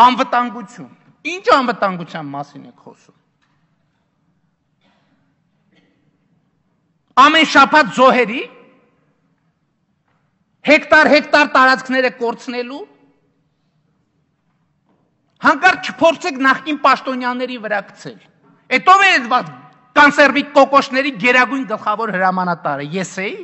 անվտանգություն։ Ինչ անվտանգության մասին եք խոսում։ Ամեն շաբաթ զոհերի հեկտար-հեկտար տարածքները կորցնելու հանկարծ չփորձեք նախքին պաշտոնյաների վրա գցել։ Էտով է այդ կանսերվիկ կոկոշների գերագույն գլխավոր հրամանատարը։ Ես էի